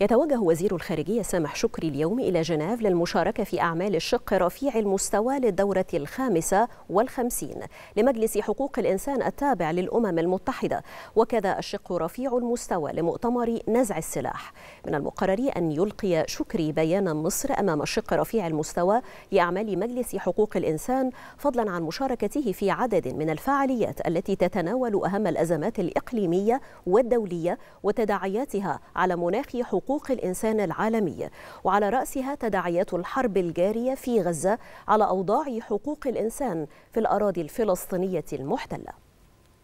يتوجه وزير الخارجية سامح شكري اليوم إلى جنيف للمشاركة في أعمال الشق رفيع المستوى للدورة الخامسة والخمسين لمجلس حقوق الإنسان التابع للأمم المتحدة وكذا الشق رفيع المستوى لمؤتمر نزع السلاح من المقرر أن يلقي شكري بيان مصر أمام الشق رفيع المستوى لأعمال مجلس حقوق الإنسان فضلا عن مشاركته في عدد من الفعاليات التي تتناول أهم الأزمات الإقليمية والدولية وتداعياتها على مناخ حقوق حقوق الإنسان العالمية وعلى رأسها تداعيات الحرب الجارية في غزة على أوضاع حقوق الإنسان في الأراضي الفلسطينية المحتلة